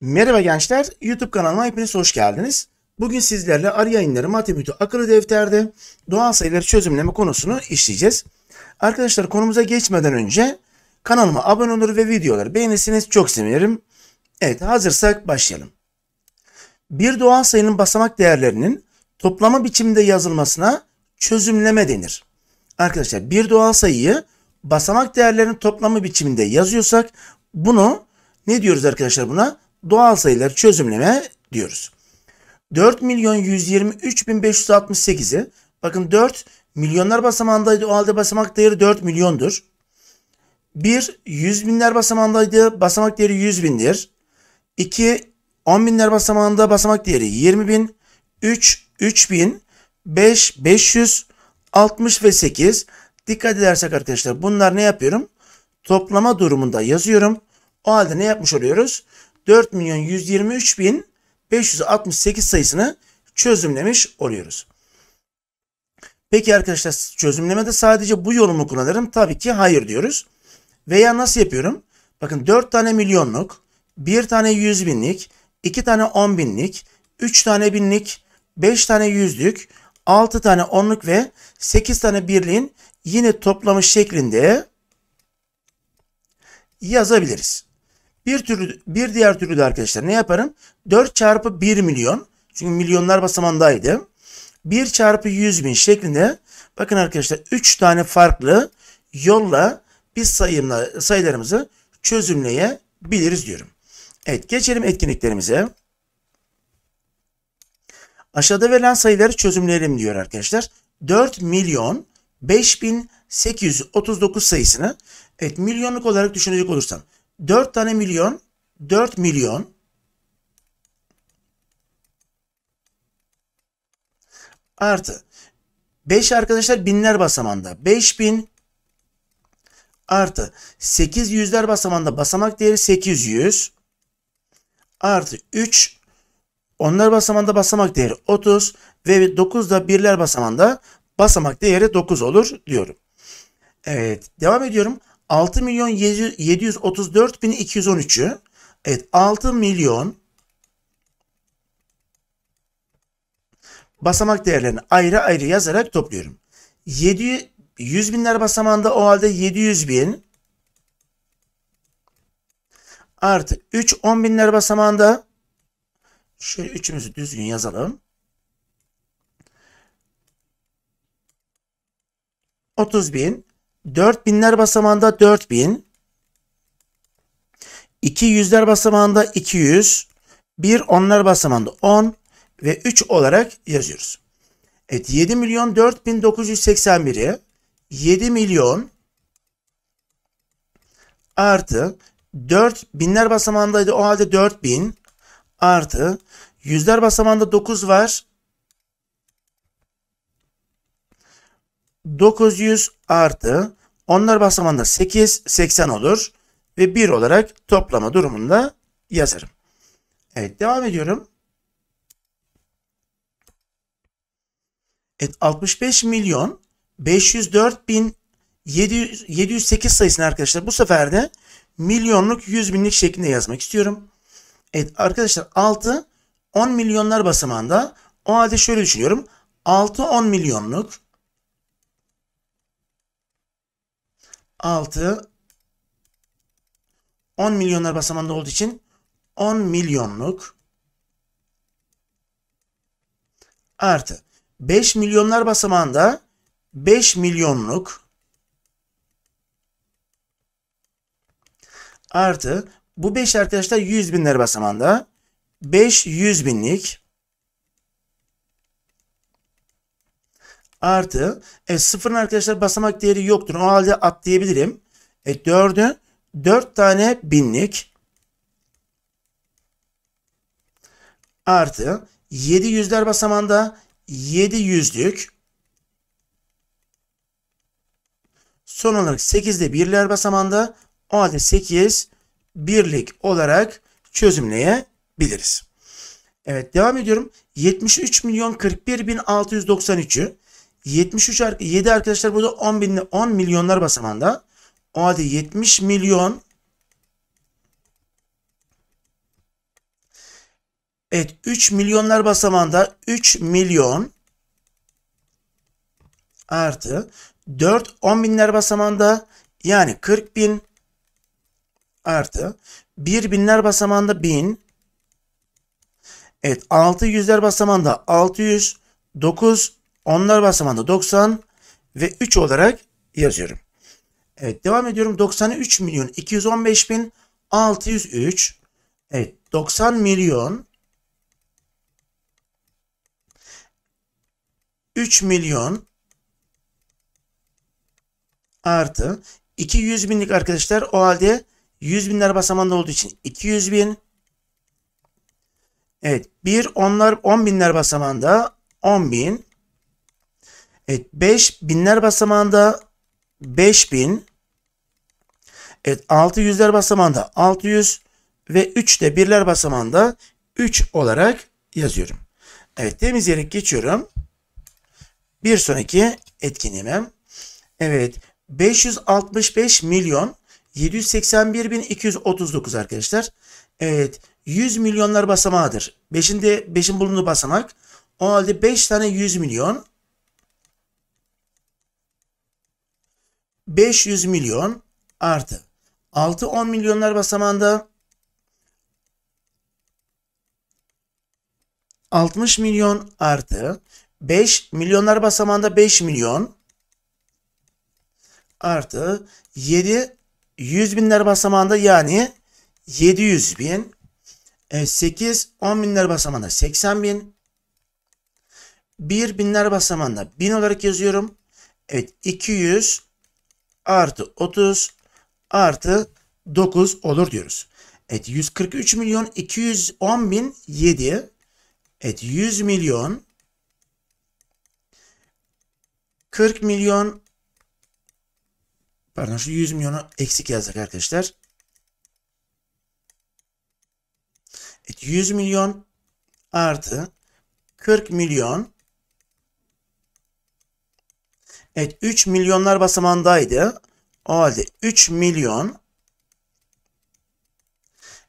Merhaba gençler, YouTube kanalıma hepiniz hoş geldiniz. Bugün sizlerle arı yayınları Matematik akıllı defterde doğal sayıları çözümleme konusunu işleyeceğiz. Arkadaşlar konumuza geçmeden önce kanalıma abone olur ve videoları beğenirsiniz çok sevinirim. Evet hazırsak başlayalım. Bir doğal sayının basamak değerlerinin toplama biçiminde yazılmasına çözümleme denir. Arkadaşlar bir doğal sayıyı basamak değerlerinin toplamı biçiminde yazıyorsak bunu ne diyoruz arkadaşlar buna? doğal sayıları çözümleme diyoruz. 4 milyon 123 bakın 4 milyonlar basamağındaydı o halde basamak değeri 4 milyondur. 1 100 binler basamağındaydı basamak değeri 100 bindir. 2 10 binler basamağında basamak değeri 20 bin. 3 3 bin. 5 500 60 ve 8 dikkat edersek arkadaşlar bunlar ne yapıyorum? Toplama durumunda yazıyorum. O halde ne yapmış oluyoruz? 4 milyon 123 bin 568 sayısını çözümlemiş oluyoruz. Peki arkadaşlar çözümlemede sadece bu yorumu kullanırım. Tabii ki hayır diyoruz. Veya nasıl yapıyorum? Bakın 4 tane milyonluk, 1 tane 100 binlik, 2 tane 10 binlik, 3 tane binlik, 5 tane yüzlük, 6 tane onluk ve 8 tane birliğin yine toplamış şeklinde yazabiliriz. Bir türlü bir diğer türlü de arkadaşlar ne yaparım? 4 çarpı 1 milyon. Çünkü milyonlar basamandaydı. 1 çarpı 100 bin şeklinde bakın arkadaşlar 3 tane farklı yolla biz sayımla, sayılarımızı çözümleyebiliriz diyorum. Evet geçelim etkinliklerimize. Aşağıda verilen sayıları çözümleyelim diyor arkadaşlar. 4 milyon 5 bin 839 sayısını evet milyonluk olarak düşünecek olursam 4 tane milyon 4 milyon artı 5 arkadaşlar binler basamanda 5000 artı 8 yüzler basamanda basamak değeri 800 artı 3 onlar basamanda basamak değeri 30 ve 9 da birler basamanda basamak değeri 9 olur diyorum. Evet devam ediyorum. 6 milyon 734 bin 213'ü. Evet 6 milyon basamak değerlerini ayrı ayrı yazarak topluyorum. 700 100 binler basamağında o halde 700 bin artı 3 10 binler basamağında şöyle üçümüzü düzgün yazalım. 30 bin 4000'ler basamağında 4000. 2 yüzler basamağında 200. 1 onlar basamağında 10 ve 3 olarak yazıyoruz. Evet 7 milyon 4981'i 7 milyon artı 4 binler basamağındaydı o halde 4000 artı yüzler basamağında 9 var 900 artı onlar basamanda 8, 80 olur. Ve 1 olarak toplama durumunda yazarım. Evet devam ediyorum. Evet 65 milyon 504 bin 700, 708 sayısını arkadaşlar bu sefer de milyonluk 100 binlik şeklinde yazmak istiyorum. Evet arkadaşlar 6 10 milyonlar basamağında o halde şöyle düşünüyorum. 6 10 milyonluk 6 10 milyonlar basamanda olduğu için 10 milyonluk artı 5 milyonlar basamanda 5 milyonluk artı bu 5 arkadaşlar 100 binler basamanda 5 100 binlik artı e, sıfırın arkadaşlar basamak değeri yoktur. O halde atlayabilirim. E, dördü dört tane binlik artı yedi yüzler basamanda yedi yüzlük son olarak 8 de birler basamanda o halde sekiz birlik olarak çözümleyebiliriz. Evet devam ediyorum. 73 milyon 41 bin 693'ü 73 7 arkadaşlar burada 10 bin 10 milyonlar basamanda. O halde 70 milyon Evet 3 milyonlar basamanda 3 milyon artı 4 10 binler basamanda yani 40 bin artı 1 binler basamanda 1000 Evet 6 yüzler basamağında 600 9 onlar basamağında 90 ve 3 olarak yazıyorum. Evet devam ediyorum. 93 milyon 215 bin 603. Evet 90 milyon 3 milyon artı 200 binlik arkadaşlar o halde 100 binler basamanda olduğu için 200 bin Evet bir onlar 10 binler basamanda 10 bin Evet 5 binler basamağında 5000. Evet 6 yüzler basamağında 600 ve 3 de birler basamağında 3 olarak yazıyorum. Evet temizleyerek geçiyorum. Bir sonraki etkinliğime. Evet 565 milyon bin 781.239 arkadaşlar. Evet 100 milyonlar basamağıdır. 5'in de bulunduğu basamak. O halde 5 tane 100 milyon 500 milyon artı 6-10 milyonlar basamanda 60 milyon artı 5 milyonlar basamanda 5 milyon artı 7 100 binler basamanda yani 700 bin 8 e, 10 binler basamanda 80 bin 1 binler basamanda 1000 olarak yazıyorum. Evet 200 artı 30 artı 9 olur diyoruz. Evet 143 milyon 210 bin 7 evet 100 milyon 40 milyon pardon şu 100 milyonu eksik yazdık arkadaşlar. Evet 100 milyon artı 40 milyon Evet 3 milyonlar basamağındaydı. O halde 3 milyon.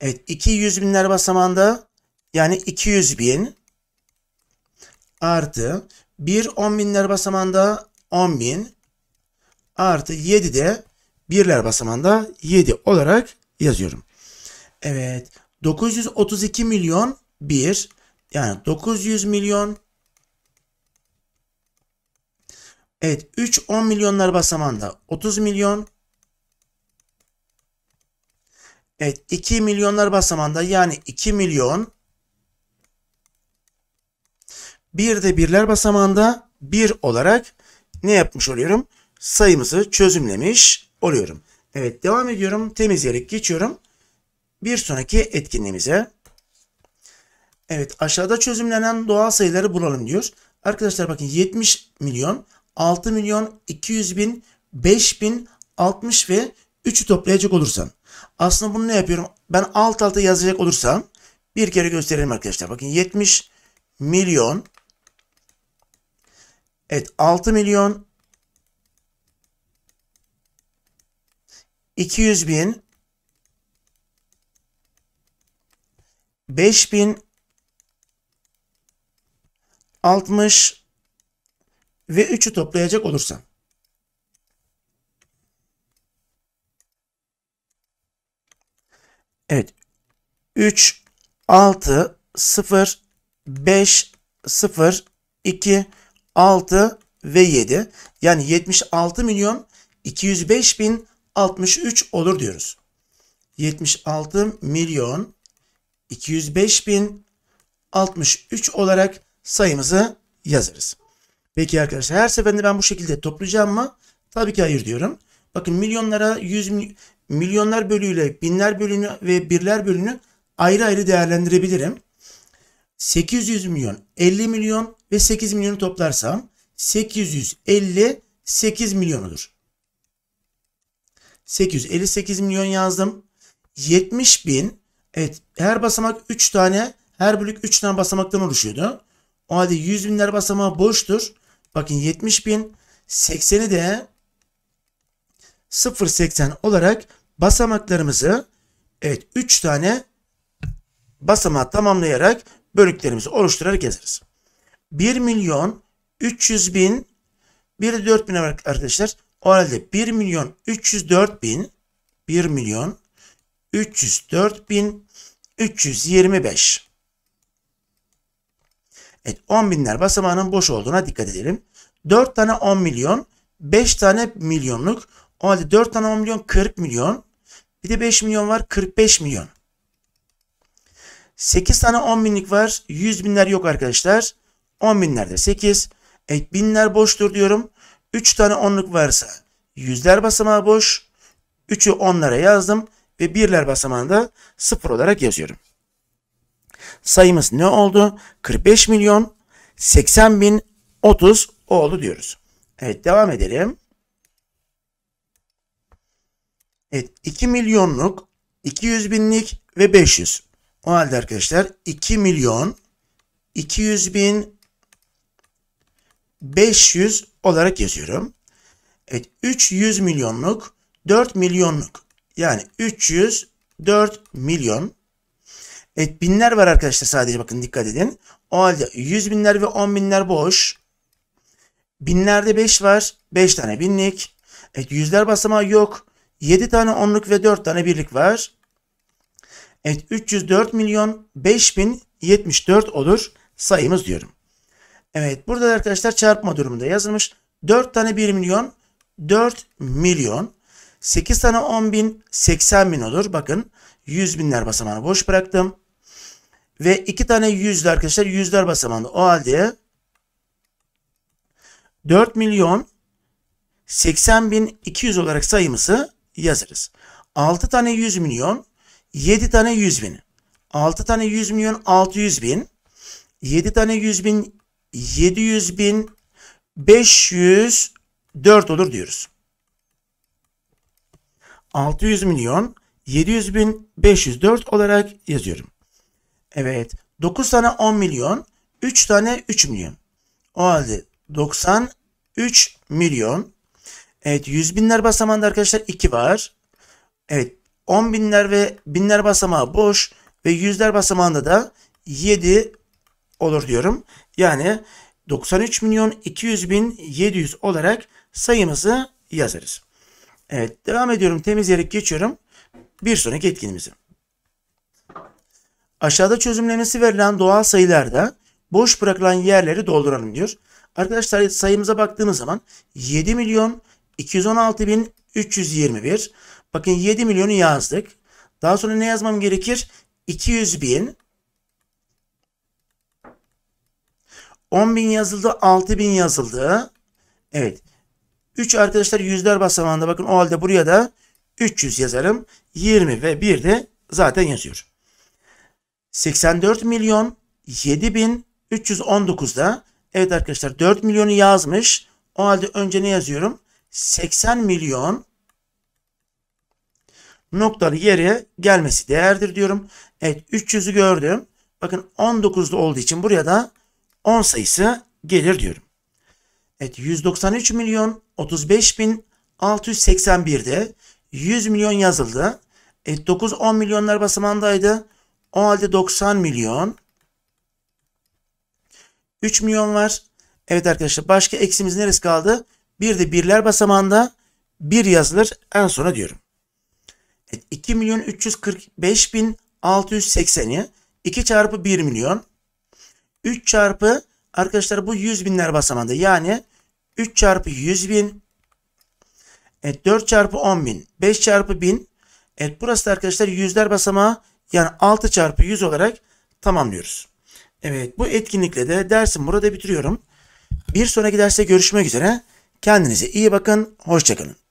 Evet 200 binler basamağında yani 200 bin artı 1 10 binler basamağında 10 bin artı 7 de birler basamağında 7 olarak yazıyorum. Evet 932 milyon 1 yani 900 milyon Evet 3 10 milyonlar basamağında 30 milyon. Evet 2 milyonlar basamağında yani 2 milyon. Bir de birler basamağında 1 olarak ne yapmış oluyorum? Sayımızı çözümlemiş oluyorum. Evet devam ediyorum. Temizleyerek geçiyorum. Bir sonraki etkinliğimize. Evet aşağıda çözümlenen doğal sayıları bulalım diyor. Arkadaşlar bakın 70 milyon 6 milyon 200 bin 5 bin 60 ve 3'ü toplayacak olursan. Aslında bunu ne yapıyorum? Ben alt alta yazacak olursam bir kere gösterelim arkadaşlar. Bakın 70 milyon Evet 6 milyon 200 bin 5 bin 60 ve 3'ü toplayacak olursam. Evet. 3, 6, 0, 5, 0, 2, 6 ve 7. Yani 76 milyon 205 bin 63 olur diyoruz. 76 milyon 205 bin 63 olarak sayımızı yazarız. Peki arkadaşlar her seferinde ben bu şekilde toplayacağım mı? Tabii ki hayır diyorum. Bakın milyonlara yüz milyonlar bölüyle binler bölünü ve birler bölünü ayrı ayrı değerlendirebilirim. 800 milyon, 50 milyon ve 8 milyonu toplarsam 850 8 milyon olur. 858 milyon yazdım. 70 bin. Evet her basamak 3 tane her bölük 3 tane basamaktan oluşuyordu. O halde 100 binler basamağı boştur. Bakın 70 bin 80'i de 0.80 olarak basamaklarımızı evet 3 tane basamağı tamamlayarak bölüklerimizi oluşturarak yazarız. 1 milyon 300 bin 1 de 4 bin arkadaşlar. O halde 1 milyon 304 bin 1 milyon 304 bin 325 Evet 10 binler basamağının boş olduğuna dikkat edelim. 4 tane 10 milyon, 5 tane milyonluk. O halde 4 tane 10 milyon 40 milyon. Bir de 5 milyon var 45 milyon. 8 tane 10 binlik var. 100 binler yok arkadaşlar. 10 binlerde 8. Evet binler boştur diyorum. 3 tane 10'luk varsa yüzler basamağı boş. 3'ü 10'lara yazdım ve birler basamağında 0 olarak yazıyorum sayımız ne oldu? 45 milyon 80 bin 30 oldu diyoruz. Evet devam edelim. Evet 2 milyonluk, 200 binlik ve 500. O halde arkadaşlar 2 milyon 200 bin 500 olarak yazıyorum. Evet 300 milyonluk 4 milyonluk yani 304 milyon Evet binler var arkadaşlar sadece bakın dikkat edin. O halde yüz binler ve on binler boş. Binlerde beş var. Beş tane binlik. Evet yüzler basamağı yok. Yedi tane onluk ve dört tane birlik var. Evet 304 milyon 5074 olur sayımız diyorum. Evet burada da arkadaşlar çarpma durumunda yazılmış. 4 tane 1 milyon 4 milyon 8 tane 10 bin 80 bin olur. Bakın 100 binler basamağını boş bıraktım. Ve iki tane yüzde arkadaşlar yüzler basamağında. O halde 4 milyon 80 bin 200 olarak sayımızı yazarız. 6 tane 100 milyon 7 tane 100 bin. 6 tane 100 milyon 600 bin. 7 tane 100 bin 700 bin 504 olur diyoruz. 600 milyon 700 bin 504 olarak yazıyorum. Evet. 9 tane 10 milyon. 3 tane 3 milyon. O halde 93 milyon. Evet 100 binler basamağında arkadaşlar 2 var. Evet 10 binler ve binler basamağı boş ve yüzler basamağında da 7 olur diyorum. Yani 93 milyon 200 bin 700 olarak sayımızı yazarız. Evet devam ediyorum temizleyerek geçiyorum bir sonraki etkinimizi. Aşağıda çözümlemesi verilen doğal sayılarda boş bırakılan yerleri dolduralım diyor. Arkadaşlar sayımıza baktığımız zaman 7 milyon 216 bin 321. Bakın 7 milyonu yazdık. Daha sonra ne yazmam gerekir? 200 bin. 10 bin yazıldı. 6 bin yazıldı. Evet. 3 arkadaşlar yüzler basamağında bakın o halde buraya da 300 yazarım. 20 ve 1 de zaten yazıyor. 84 milyon 7319'da evet arkadaşlar 4 milyonu yazmış. O halde önce ne yazıyorum? 80 milyon noktalı yere gelmesi değerdir diyorum. Evet 300'ü gördüm. Bakın 19'da olduğu için buraya da 10 sayısı gelir diyorum. Evet 193 milyon 35.681'de 100 milyon yazıldı. Evet 9-10 milyonlar basamandaydı. O halde 90 milyon. 3 milyon var. Evet arkadaşlar başka eksimiz neresi kaldı? Bir de birler basamağında bir yazılır en sona diyorum. Evet, 2 milyon 345 bin 680'i 2 çarpı 1 milyon 3 çarpı arkadaşlar bu 100 binler basamağında yani 3 çarpı 100 bin evet, 4 çarpı 10 bin 5 çarpı 1000 evet burası da arkadaşlar yüzler basamağı yani 6 çarpı 100 olarak tamamlıyoruz. Evet bu etkinlikle de dersim burada bitiriyorum. Bir sonraki derste görüşmek üzere. Kendinize iyi bakın. Hoşçakalın.